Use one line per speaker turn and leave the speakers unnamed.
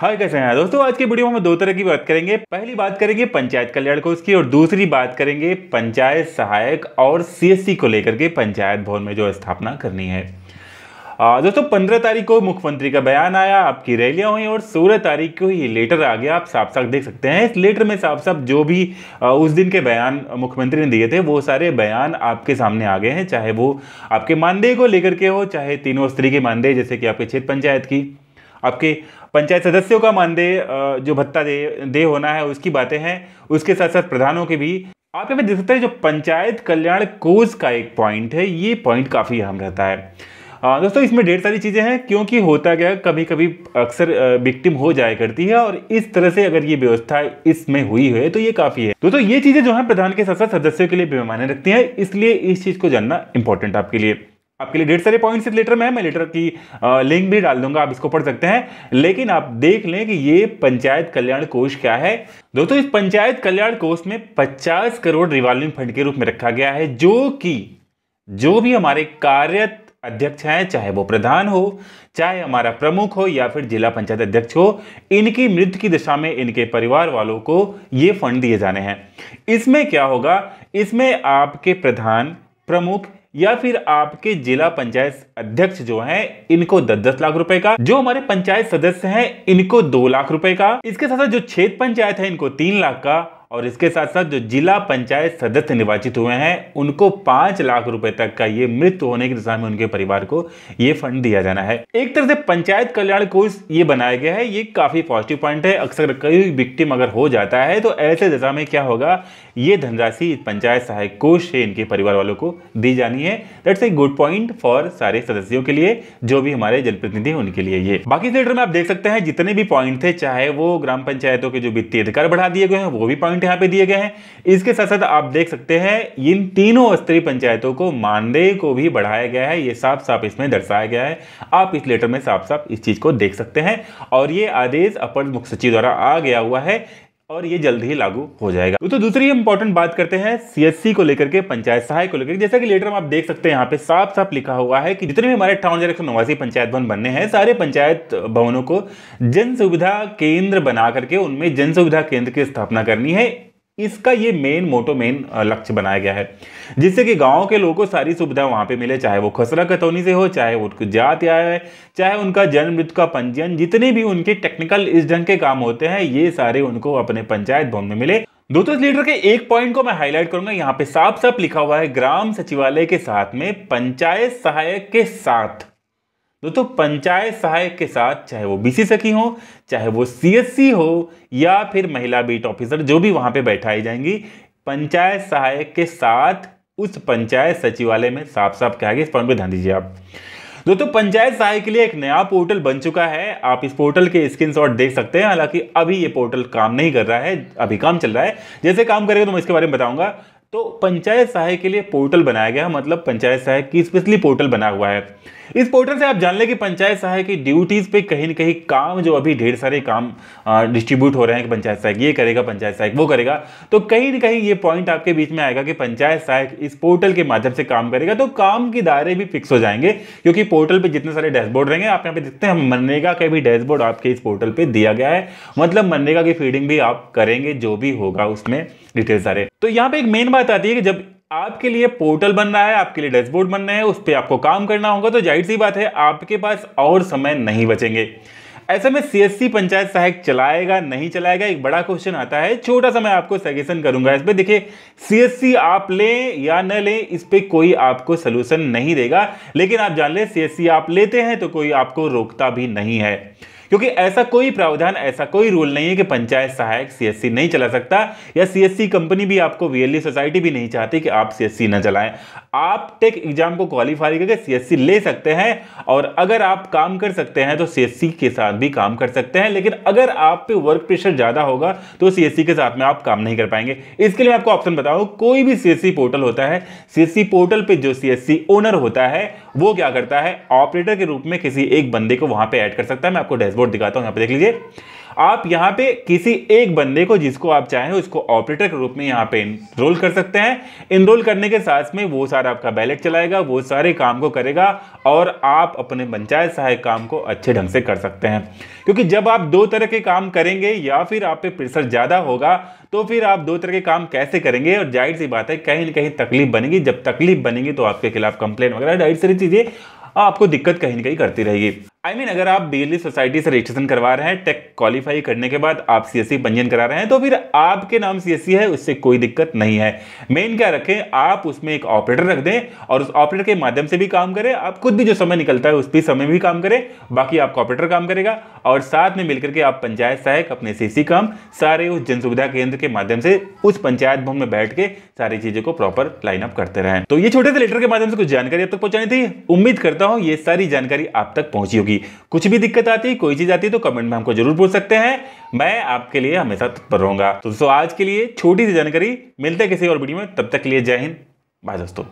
हाय कैसे हैं दोस्तों आज के वीडियो में हम दो तरह की बात करेंगे पहली बात करेंगे पंचायत कल्याण कोष की और दूसरी बात करेंगे पंचायत सहायक और सीएससी को लेकर के पंचायत भवन में जो स्थापना करनी है दोस्तों पंद्रह तारीख को मुख्यमंत्री का बयान आया आपकी रैलियां हुई और सोलह तारीख को ये लेटर आ गया आप साफ साफ देख सकते हैं इस लेटर में साफ साफ जो भी उस दिन के बयान मुख्यमंत्री ने दिए थे वो सारे बयान आपके सामने आ गए हैं चाहे वो आपके मानदेय को लेकर के हो चाहे तीनों स्त्री के मानदेय जैसे कि आपके क्षेत्र पंचायत की आपके पंचायत सदस्यों का मानदेय जो भत्ता दे दे होना है उसकी बातें हैं उसके साथ साथ प्रधानों के भी आप यहाँ पे देख सकते हैं जो पंचायत कल्याण कोष का एक पॉइंट है ये पॉइंट काफ़ी अहम रहता है दोस्तों इसमें ढेर सारी चीज़ें हैं क्योंकि होता क्या कभी कभी अक्सर विक्टिम हो जाया करती है और इस तरह से अगर ये व्यवस्था इसमें हुई है तो ये काफ़ी है दोस्तों ये चीज़ें जो है प्रधान के साथ साथ सदस्यों के लिए बेमाने रखती हैं इसलिए इस चीज़ को जानना इंपॉर्टेंट आपके लिए आपके लिए ढेर सारे पॉइंट्स इस लेटर में है मैं लेटर की लिंक भी डाल दूंगा आप इसको पढ़ सकते हैं लेकिन आप देख लें कि ये पंचायत कल्याण कोष क्या है दोस्तों इस पंचायत कल्याण कोष में 50 करोड़ रिवॉल्विंग फंड के रूप में रखा गया है जो कि जो भी हमारे कार्यत अध्यक्ष हैं चाहे वो प्रधान हो चाहे हमारा प्रमुख हो या फिर जिला पंचायत अध्यक्ष हो इनकी मृत्यु की दिशा में इनके परिवार वालों को ये फंड दिए जाने हैं इसमें क्या होगा इसमें आपके प्रधान प्रमुख या फिर आपके जिला पंचायत अध्यक्ष जो हैं इनको दस दस लाख रुपए का जो हमारे पंचायत सदस्य हैं इनको दो लाख रुपए का इसके साथ साथ जो क्षेत्र पंचायत है इनको तीन लाख का और इसके साथ साथ जो जिला पंचायत सदस्य निर्वाचित हुए हैं उनको पांच लाख रुपए तक का ये मृत्यु होने की दिशा में उनके परिवार को ये फंड दिया जाना है एक तरह से पंचायत कल्याण कोष ये बनाया गया है ये काफी पॉजिटिव पॉइंट है अक्सर कई विक्टिम अगर हो जाता है तो ऐसे दशा में क्या होगा ये धनराशि पंचायत सहायक कोष से इनके परिवार वालों को दी जानी है that's a good point for सारे सदस्यों के लिए जो भी हमारे जनप्रतिनिधि हैं उनके लिए ये बाकी लेटर में आप देख सकते हैं जितने भी पॉइंट थे चाहे वो ग्राम पंचायतों के जो वित्तीय अधिकार बढ़ा दिए गए हैं वो भी पॉइंट यहाँ पे दिए गए हैं इसके साथ साथ आप देख सकते हैं इन तीनों स्तरीय पंचायतों को मानदेय को भी बढ़ाया गया है ये साफ साफ इसमें दर्शाया गया है आप इस लेटर में साफ साफ इस चीज को देख सकते हैं और ये आदेश अपर मुख्य सचिव द्वारा आ गया हुआ है और ये जल्द ही लागू हो जाएगा तो दूसरी इंपॉर्टेंट बात करते हैं सीएससी को लेकर के पंचायत सहायक को लेकर जैसा कि लेटर में आप देख सकते हैं यहाँ पे साफ साफ लिखा हुआ है कि जितने भी हमारे अठावन हजार एक सौ नवासी पंचायत भवन बनने हैं सारे पंचायत भवनों को जन सुविधा केंद्र बना करके उनमें जन सुविधा केंद्र की स्थापना करनी है इसका ये मेन मोटो मेन लक्ष्य बनाया गया है जिससे कि गाँव के लोगों को सारी सुविधा वहाँ पे मिले चाहे वो खसरा खतौनी से हो चाहे वो जात या है चाहे उनका जन्म मृत्यु का पंजीयन जितने भी उनके टेक्निकल इस ढंग के काम होते हैं ये सारे उनको अपने पंचायत भवन में मिले दो लीडर के एक पॉइंट को मैं हाईलाइट करूंगा यहाँ पे साफ साफ लिखा हुआ है ग्राम सचिवालय के साथ में पंचायत सहायक के साथ दोस्तों पंचायत सहायक के साथ चाहे वो बीसी सखी हो चाहे वो सीएससी हो या फिर महिला बीट ऑफिसर जो भी वहां पे बैठाई जाएंगी पंचायत सहायक के साथ उस पंचायत सचिवालय में साफ साफ कहा गया इस पॉइंट पर ध्यान दीजिए आप दोस्तों पंचायत सहायक के लिए एक नया पोर्टल बन चुका है आप इस पोर्टल के शॉट देख सकते हैं हालांकि अभी ये पोर्टल काम नहीं कर रहा है अभी काम चल रहा है जैसे काम करेगा तो मैं इसके बारे में बताऊंगा तो पंचायत सहायक के लिए पोर्टल बनाया गया मतलब पंचायत सहायक की स्पेशली पोर्टल बना हुआ है इस पोर्टल से आप जान लें कि पंचायत सहायक की ड्यूटीज़ पे कहीं ना कहीं काम जो अभी ढेर सारे काम डिस्ट्रीब्यूट हो रहे हैं कि पंचायत सहायक ये करेगा पंचायत सहायक वो करेगा तो कहीं ना कहीं ये पॉइंट आपके बीच में आएगा कि पंचायत सहायक इस पोर्टल के माध्यम से काम करेगा तो काम के दायरे भी फिक्स हो जाएंगे क्योंकि पोर्टल पर जितने सारे डैशबोर्ड रहेंगे आप यहाँ पे देखते हैं मनरेगा का भी डैशबोर्ड आपके इस पोर्टल पर दिया गया है मतलब मनरेगा की फीडिंग भी आप करेंगे जो भी होगा उसमें डिटेल सारे तो यहाँ पे एक मेन बात आती है कि जब आपके लिए पोर्टल बन रहा है आपके लिए डैशबोर्ड बन रहा है उस पर आपको काम करना होगा तो जाहिर सी बात है आपके पास और समय नहीं बचेंगे ऐसे में सीएससी पंचायत सहायक चलाएगा नहीं चलाएगा एक बड़ा क्वेश्चन आता है छोटा सा मैं आपको सजेशन करूंगा इस पर देखिए सीएससी आप लें या न लें इस पर कोई आपको सोल्यूशन नहीं देगा लेकिन आप जान लें सीएससी आप लेते हैं तो कोई आपको रोकता भी नहीं है क्योंकि ऐसा कोई प्रावधान ऐसा कोई रूल नहीं है कि पंचायत सहायक सीएससी नहीं चला सकता या सीएससी कंपनी भी आपको वीएलई सोसाइटी भी नहीं चाहती कि आप सीएससी ना चलाएं आप टेक एग्जाम को क्वालिफाई करके सीएससी ले सकते हैं और अगर आप काम कर सकते हैं तो सीएससी के साथ भी काम कर सकते हैं लेकिन अगर आप पे वर्क प्रेशर ज़्यादा होगा तो सीएससी के साथ में आप काम नहीं कर पाएंगे इसके लिए आपको ऑप्शन बताऊं कोई भी सीएससी पोर्टल होता है सीएससी पोर्टल पे जो सीएससी ओनर होता है वो क्या करता है ऑपरेटर के रूप में किसी एक बंदे को वहां पर एड कर सकता है मैं आपको डेस्क डैशबोर्ड दिखाता हूँ यहाँ पे देख लीजिए आप यहाँ पे किसी एक बंदे को जिसको आप चाहें उसको ऑपरेटर के रूप में यहाँ पे इनरोल कर सकते हैं इनरोल करने के साथ में वो सारा आपका बैलेट चलाएगा वो सारे काम को करेगा और आप अपने पंचायत सहायक काम को अच्छे ढंग से कर सकते हैं क्योंकि जब आप दो तरह के काम करेंगे या फिर आप पे प्रेशर ज़्यादा होगा तो फिर आप दो तरह के काम कैसे करेंगे और जाहिर सी बात है कहीं ना कहीं तकलीफ बनेगी जब तकलीफ बनेगी तो आपके खिलाफ कंप्लेन वगैरह जाहिर सारी चीज़ें आपको दिक्कत कहीं ना कहीं करती रहेगी आई I मीन mean, अगर आप बिजली सोसाइटी से रजिस्ट्रेशन करवा रहे हैं टेक क्वालिफाई करने के बाद आप सी एस e पंजीयन करा रहे हैं तो फिर आपके नाम सी एस e है उससे कोई दिक्कत नहीं है मेन क्या रखें आप उसमें एक ऑपरेटर रख दें और उस ऑपरेटर के माध्यम से भी काम करें आप खुद भी जो समय निकलता है उस भी समय भी काम करें बाकी आपका ऑपरेटर काम करेगा और साथ में मिलकर के आप पंचायत सहायक अपने सी e काम सारे उस जन सुविधा केंद्र के माध्यम से उस पंचायत भवन में बैठ के सारी चीज़ों को प्रॉपर लाइनअप करते रहें तो ये छोटे से लेटर के माध्यम से कुछ जानकारी अब तक पहुंचानी थी उम्मीद करता हूँ ये सारी जानकारी आप तक पहुंची होगी होगी कुछ भी दिक्कत आती कोई चीज़ आती तो कमेंट में हमको जरूर पूछ सकते हैं मैं आपके लिए हमेशा तत्पर रहूंगा तो दोस्तों आज के लिए छोटी सी जानकारी मिलते किसी और वीडियो में तब तक के लिए जय हिंद बाय दोस्तों